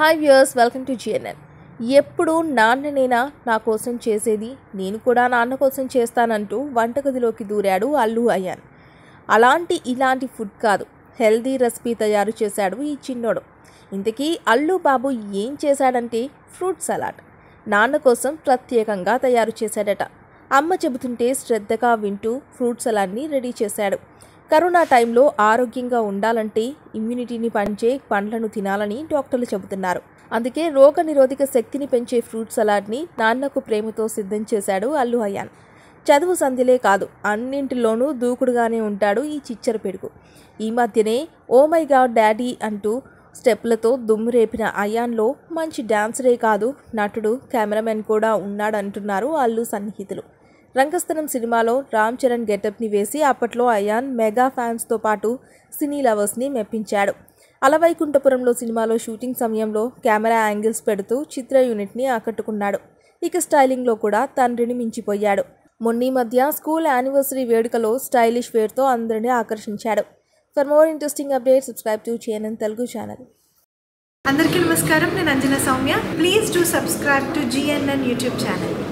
hi viewers welcome to GNN ఎప్పుడు నేనా నా కోసం చేసేది నేను కూడా నాన్న కోసం చేస్తానంటూ వంటగదిలోకి దూరాడు అల్లు అయ్యాన్ అలాంటి ఇలాంటి ఫుడ్ కాదు హెల్దీ రెసిపీ తయారు చేశాడు ఈ చిన్నోడు ఇంతకీ అల్లు బాబు ఏం చేశాడంటే ఫ్రూట్ సలాడ్ నాన్న కోసం ప్రత్యేకంగా తయారు చేశాడట అమ్మ చెబుతుంటే శ్రద్ధగా వింటూ ఫ్రూట్ సలాడ్ని రెడీ చేశాడు కరోనా టైంలో ఆరోగ్యంగా ఉండాలంటే ఇమ్యూనిటీని పంచే పండ్లను తినాలని డాక్టర్లు చెబుతున్నారు అందుకే రోగ నిరోధక శక్తిని పెంచే ఫ్రూట్ సలాడ్ని నాన్నకు ప్రేమతో సిద్ధం చేశాడు అల్లు అయాన్ చదువు సంధిలే కాదు అన్నింటిలోనూ దూకుడుగానే ఉంటాడు ఈ చిచ్చర పెడుగు ఈ మధ్యనే ఓ మై గాడ్ డాడీ అంటూ స్టెప్లతో దుమ్మురేపిన అయాన్లో మంచి డాన్సరే కాదు నటుడు కెమెరామెన్ కూడా ఉన్నాడంటున్నారు అల్లు సన్నిహితులు రంగస్థలం సినిమాలో రామ్ చరణ్ గెటప్ని వేసి అప్పట్లో అయాన్ మెగా ఫ్యాన్స్తో పాటు సినీ లవర్స్ని మెప్పించాడు అలవైకుంఠపురంలో సినిమాలో షూటింగ్ సమయంలో కెమెరా యాంగిల్స్ పెడుతూ చిత్ర యూనిట్ని ఆకట్టుకున్నాడు ఇక స్టైలింగ్లో కూడా తండ్రిని మించిపోయాడు మొన్నీ మధ్య స్కూల్ యానివర్సరీ వేడుకలో స్టైలిష్ వేర్తో అందరినీ ఆకర్షించాడు for more interesting update subscribe to చేయనన్ తెలుగు ఛానల్ అందరికీ నమస్కారం నేను Anjana Soumya please to subscribe to GNN YouTube channel